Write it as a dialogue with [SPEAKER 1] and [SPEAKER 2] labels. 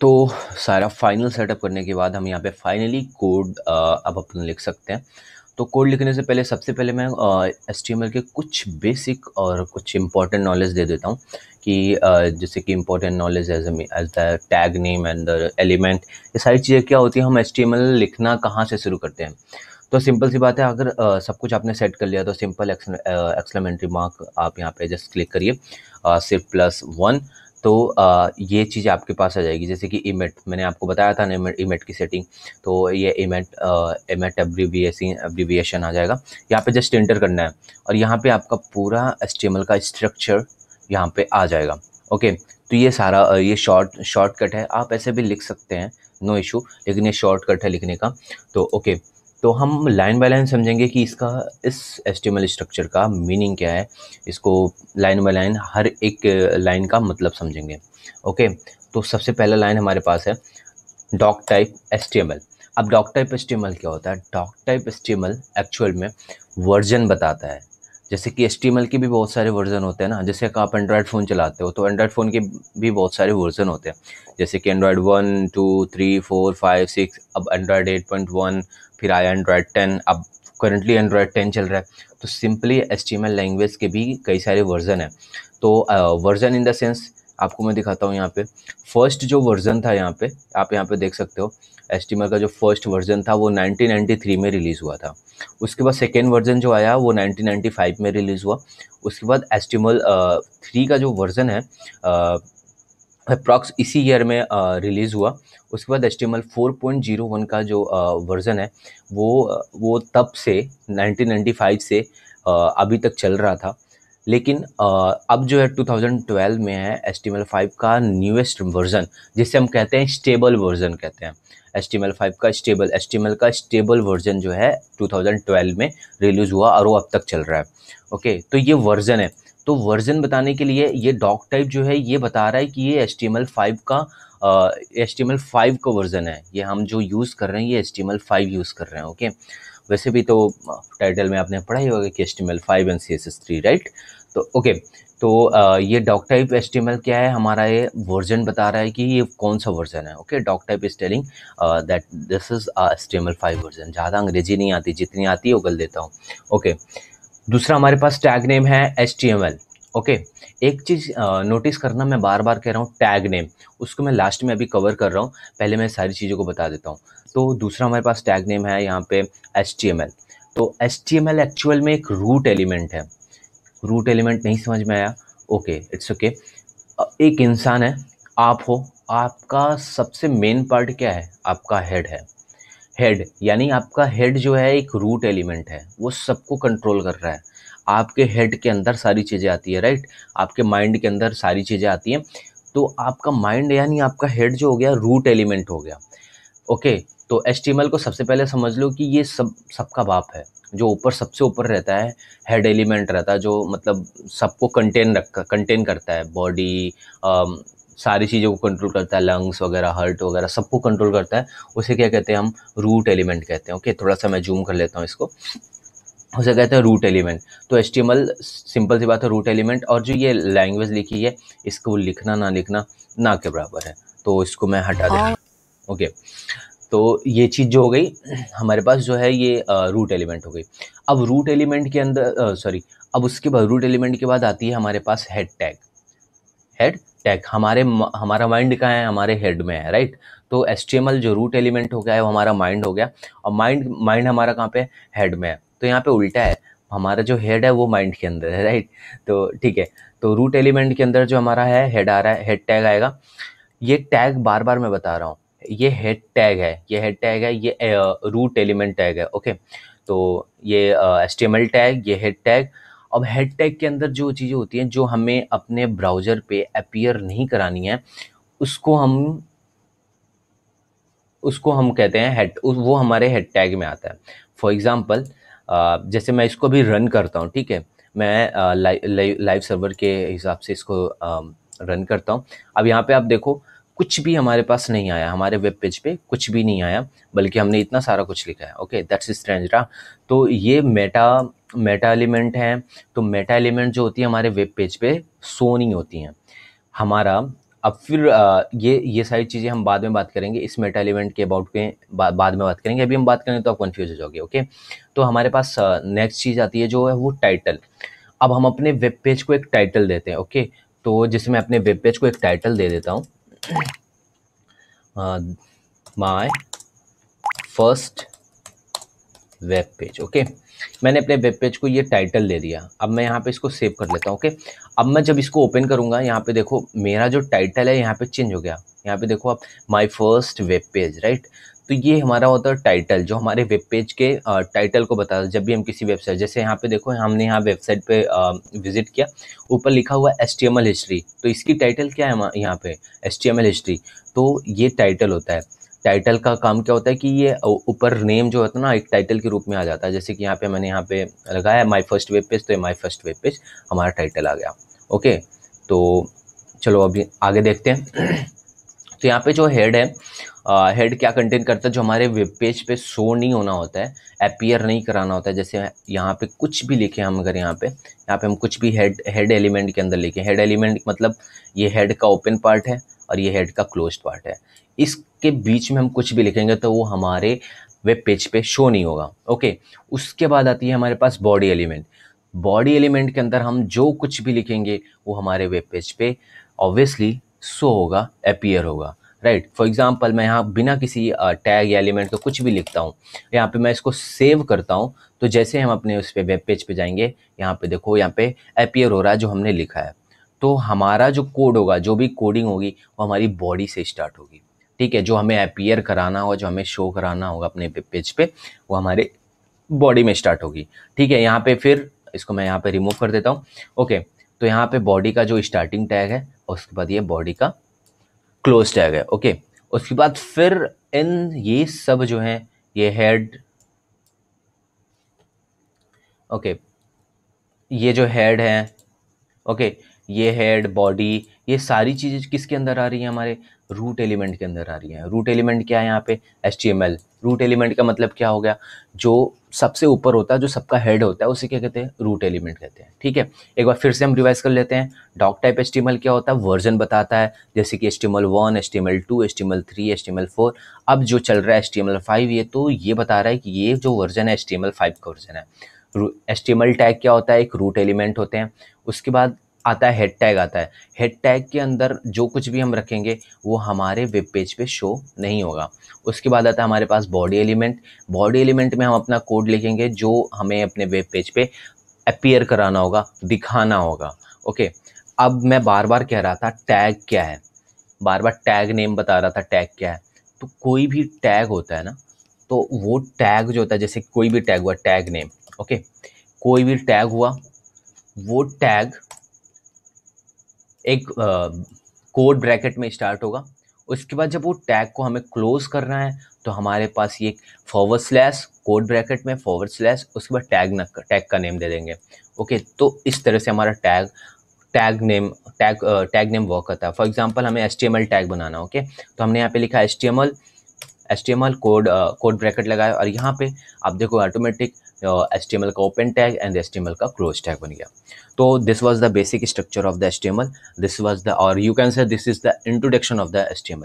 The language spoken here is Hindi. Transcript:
[SPEAKER 1] तो सारा फाइनल सेटअप करने के बाद हम यहाँ पे फाइनली कोड अब अपन लिख सकते हैं तो कोड लिखने से पहले सबसे पहले मैं एस के कुछ बेसिक और कुछ इंपॉर्टेंट नॉलेज दे देता हूँ कि uh, जैसे कि important knowledge as as the tag name and the element ये सारी चीज़ें क्या होती हैं हम एस लिखना कहाँ से शुरू करते हैं तो सिंपल सी बात है अगर सब कुछ आपने सेट कर लिया तो सिंपल एक्सलमेंट्री मार्क आप यहाँ पे जस्ट क्लिक करिए सिर्फ प्लस वन तो आ, ये चीज़ आपके पास आ जाएगी जैसे कि इमेट मैंने आपको बताया था ना इमेट की सेटिंग तो ये इमेट इमेट एब्रीविएशन आ जाएगा यहाँ पे जस्ट इंटर करना है और यहाँ पे आपका पूरा एस का स्ट्रक्चर यहाँ पे आ जाएगा ओके तो ये सारा ये शॉर्ट शॉर्टकट है आप ऐसे भी लिख सकते हैं नो इशू लेकिन ये शॉर्टकट है लिखने का तो ओके तो हम लाइन बाय लाइन समझेंगे कि इसका इस एस्टिमल स्ट्रक्चर का मीनिंग क्या है इसको लाइन बाय लाइन हर एक लाइन का मतलब समझेंगे ओके तो सबसे पहला लाइन हमारे पास है डॉक टाइप एस्टिमल अब डॉक टाइप एस्टिमल क्या होता है डॉक टाइप एस्टिमल एक्चुअल में वर्जन बताता है जैसे कि एस के भी बहुत सारे वर्जन होते हैं ना जैसे कि आप एंड्रॉयड फ़ोन चलाते हो तो एंड्रॉयड फ़ोन के भी बहुत सारे वर्जन होते हैं जैसे कि Android one two three four five six अब एंड्रॉयड एट पॉइंट वन फिर आया एंड्रॉयड टेन अब करंटली एंड्रॉयड टेन चल रहा है तो सिंपली एस लैंग्वेज के भी कई सारे वर्जन हैं तो वर्जन इन द सेंस आपको मैं दिखाता हूँ यहाँ पे फर्स्ट जो वर्जन था यहाँ पे आप यहाँ पे देख सकते हो एस का जो फर्स्ट वर्जन था वो 1993 में रिलीज़ हुआ था उसके बाद सेकेंड वर्जन जो आया वो 1995 में रिलीज़ हुआ उसके बाद एस्टिमल थ्री का जो वर्जन है अप्रॉक्स इसी ईयर में रिलीज़ हुआ उसके बाद H T M L four point zero one का जो वर्ज़न है वो वो तब से नाइनटीन नाइन्टी फाइव से अभी तक चल रहा था लेकिन अब जो है टू थाउजेंड ट्वेल्व में है H T M L five का न्यूएस्ट वर्ज़न जिसे हम कहते हैं स्टेबल वर्ज़न कहते हैं H T M L five का stable H T M L का स्टेबल वर्ज़न जो है टू थाउजेंड ट्वेल्व में रिलीज़ हुआ और वो अब तक चल रहा है ओके तो ये वर्ज़न है तो वर्जन बताने के लिए ये डॉक टाइप जो है ये बता रहा है कि ये H T M L five का H T M L five का वर्जन है ये हम जो यूज़ कर रहे हैं ये H T M L five use कर रहे हैं ओके वैसे भी तो टाइटल में आपने पढ़ा ही होगा कि H T and C S S three right तो ओके तो आ, ये डॉक टाइप एच क्या है हमारा ये वर्जन बता रहा है कि ये कौन सा वर्जन है okay doc type is telling that this is H T five version ज़्यादा अंग्रेजी नहीं आती जितनी आती है वो गल देता हूँ ओके okay. दूसरा हमारे पास टैग नेम है एच ओके एक चीज़ नोटिस करना मैं बार बार कह रहा हूँ टैग नेम उसको मैं लास्ट में अभी कवर कर रहा हूँ पहले मैं सारी चीज़ों को बता देता हूँ तो दूसरा हमारे पास टैग नेम है यहाँ पे एच तो एच एक्चुअल में एक रूट एलिमेंट है रूट एलिमेंट नहीं समझ में आया ओके इट्स ओके एक इंसान है आप हो आपका सबसे मेन पार्ट क्या है आपका हेड है हेड यानी आपका हेड जो है एक रूट एलिमेंट है वो सबको कंट्रोल कर रहा है आपके हेड के अंदर सारी चीज़ें आती है राइट आपके माइंड के अंदर सारी चीज़ें आती हैं तो आपका माइंड यानी आपका हेड जो हो गया रूट एलिमेंट हो गया ओके तो एस को सबसे पहले समझ लो कि ये सब सबका बाप है जो ऊपर सबसे ऊपर रहता है हेड एलिमेंट रहता है जो मतलब सबको कंटेन रख कंटेन करता है बॉडी सारी चीज़ों को कंट्रोल करता है लंग्स वगैरह हर्ट वगैरह सबको कंट्रोल करता है उसे क्या कहते हैं हम रूट एलिमेंट कहते हैं ओके थोड़ा सा मैं जूम कर लेता हूँ इसको उसे कहते हैं रूट एलिमेंट तो एच सिंपल सी बात है रूट एलिमेंट और जो ये लैंग्वेज लिखी है इसको लिखना ना लिखना ना के बराबर है तो इसको मैं हटा देता ओके तो ये चीज़ जो हो गई हमारे पास जो है ये रूट एलिमेंट हो गई अब रूट एलिमेंट के अंदर सॉरी अब उसके बाद रूट एलिमेंट के बाद आती है हमारे पास हेड टैग हेड टैग हमारे हमारा माइंड कहाँ है हमारे हेड में है राइट तो एस जो रूट एलिमेंट हो गया है वो हमारा माइंड हो गया और माइंड माइंड हमारा कहाँ पे हेड में है तो यहाँ पे उल्टा है हमारा जो हेड है वो माइंड के अंदर है राइट तो ठीक है तो रूट एलिमेंट के अंदर जो हमारा है हेड आ रहा है हेड टैग आएगा ये टैग बार बार मैं बता रहा हूँ ये हेड टैग है ये हेड टैग है ये रूट एलिमेंट टैग है ओके तो ये एस टैग ये हेड टैग अब हेड टैग के अंदर जो चीज़ें होती हैं जो हमें अपने ब्राउज़र पे अपीयर नहीं करानी है उसको हम उसको हम कहते हैं हेड वो हमारे हेड टैग में आता है फॉर एग्ज़ाम्पल जैसे मैं इसको भी रन करता हूँ ठीक है मैं लाइव सर्वर के हिसाब से इसको रन करता हूँ अब यहाँ पे आप देखो कुछ भी हमारे पास नहीं आया हमारे वेब पेज पे कुछ भी नहीं आया बल्कि हमने इतना सारा कुछ लिखा है ओके दैट्स इज रहा तो ये मेटा मेटा एलिमेंट हैं तो मेटा एलिमेंट जो होती है हमारे वेब पेज पे सो नहीं होती हैं हमारा अब फिर ये ये सारी चीज़ें हम बाद में बात करेंगे इस मेटा एलिमेंट के अबाउट के बा, बाद में बात करेंगे अभी हम बात करेंगे तो आप कन्फ्यूज हो जाओगे ओके तो हमारे पास नेक्स्ट चीज़ आती है जो है वो टाइटल अब हम अपने वेब पेज को एक टाइटल देते हैं ओके तो जैसे मैं अपने वेब पेज को एक टाइटल दे देता हूँ my first web page okay okay? मैंने अपने वेब पेज को ये टाइटल दे दिया अब मैं यहाँ पे इसको सेव कर लेता हूँ ओके अब मैं जब इसको ओपन करूँगा यहाँ पे देखो मेरा जो टाइटल है यहाँ पे चेंज हो गया यहाँ पे देखो आप my first web page right तो ये हमारा होता है टाइटल जो हमारे वेब पेज के टाइटल को बता जब भी हम किसी वेबसाइट जैसे यहाँ पे देखो हमने यहाँ वेबसाइट पे विजिट किया ऊपर लिखा हुआ एस टी हिस्ट्री तो इसकी टाइटल क्या है यहाँ पे एस टी हिस्ट्री तो ये टाइटल होता है टाइटल का काम क्या होता है कि ये ऊपर नेम जो होता है ना एक टाइटल के रूप में आ जाता है जैसे कि यहाँ पे मैंने यहाँ पे लगाया माय फर्स्ट वेब पेज तो ये माय फर्स्ट वेब पेज हमारा टाइटल आ गया ओके तो चलो अभी आगे देखते हैं तो यहाँ पे जो हेड है हेड क्या कंटेंट करता है जो हमारे वेब पेज पे शो नहीं होना होता है अपीयर नहीं कराना होता है जैसे यहाँ पे कुछ भी लिखे हम अगर यहाँ पे यहाँ पे हम कुछ भी हेड हेड एलिमेंट के अंदर लिखे हेड एलिमेंट मतलब ये हेड का ओपन पार्ट है और ये हेड का क्लोज पार्ट है इस के बीच में हम कुछ भी लिखेंगे तो वो हमारे वेब पेज पे शो नहीं होगा ओके उसके बाद आती है हमारे पास बॉडी एलिमेंट बॉडी एलिमेंट के अंदर हम जो कुछ भी लिखेंगे वो हमारे वेब पेज पे ऑब्वियसली शो होगा अपीयर होगा राइट फॉर एग्जाम्पल मैं यहाँ बिना किसी टैग या एलिमेंट को कुछ भी लिखता हूँ यहाँ पे मैं इसको सेव करता हूँ तो जैसे हम अपने उस पर वेब पेज पे जाएंगे यहाँ पे देखो यहाँ पे अपीयर हो रहा है जो हमने लिखा है तो हमारा जो कोड होगा जो भी कोडिंग होगी वो हमारी बॉडी से स्टार्ट होगी ठीक है जो हमें अपीयर कराना होगा जो हमें शो कराना होगा अपने पेज पे वो हमारे बॉडी में स्टार्ट होगी ठीक है यहाँ पे फिर इसको मैं यहाँ पे रिमूव कर देता हूँ ओके तो यहाँ पे बॉडी का जो स्टार्टिंग टैग है उसके बाद ये बॉडी का क्लोज टैग है ओके उसके बाद फिर इन ये सब जो हैं ये हेड ओके ये जो हेड है ओके ये हेड बॉडी ये सारी चीज़ें किसके अंदर आ रही हैं हमारे रूट एलिमेंट के अंदर आ रही हैं रूट एलिमेंट क्या है यहाँ पे H T M L root element का मतलब क्या हो गया जो सबसे ऊपर होता है जो सबका हेड होता है उसे क्या कहते हैं रूट एलिमेंट कहते हैं ठीक है एक बार फिर से हम रिवाइज कर लेते हैं डॉक टाइप एच क्या होता है वर्जन बताता है जैसे कि H T M L one H T M L two H T M L three H T M L four अब जो चल रहा है H T M L five ये तो ये बता रहा है कि ये जो वर्जन है H T M L five का वर्जन है H T M L tag क्या होता है एक रूट एलिमेंट होते हैं उसके बाद आता है हेड टैग आता है हेड टैग के अंदर जो कुछ भी हम रखेंगे वो हमारे वेब पेज पे शो नहीं होगा उसके बाद आता है हमारे पास बॉडी एलिमेंट बॉडी एलिमेंट में हम अपना कोड लिखेंगे जो हमें अपने वेब पेज पे अपीयर कराना होगा दिखाना होगा ओके अब मैं बार बार कह रहा था टैग क्या है बार बार टैग नेम बता रहा था टैग क्या है तो कोई भी टैग होता है ना तो वो टैग जो होता है जैसे कोई भी टैग हुआ टैग नेम ओके कोई भी टैग हुआ वो टैग एक कोड ब्रैकेट में स्टार्ट होगा उसके बाद जब वो टैग को हमें क्लोज़ करना है तो हमारे पास ये फॉरवर्ड स्लैश कोड ब्रैकेट में फॉरवर्ड स्लैश उसके बाद टैग न टैग का नेम दे देंगे ओके तो इस तरह से हमारा tag tag name tag tag name work करता है फॉर एग्जांपल हमें एस टैग बनाना ओके तो हमने यहाँ पे लिखा S T T M L code code bracket लगाया और यहाँ पे आप देखो ऑटोमेटिक एस uh, टी का ओपन टैग एंड एल का क्लोज टैग बन गया तो this was the basic structure of the H this was the or you can say this is the introduction of the L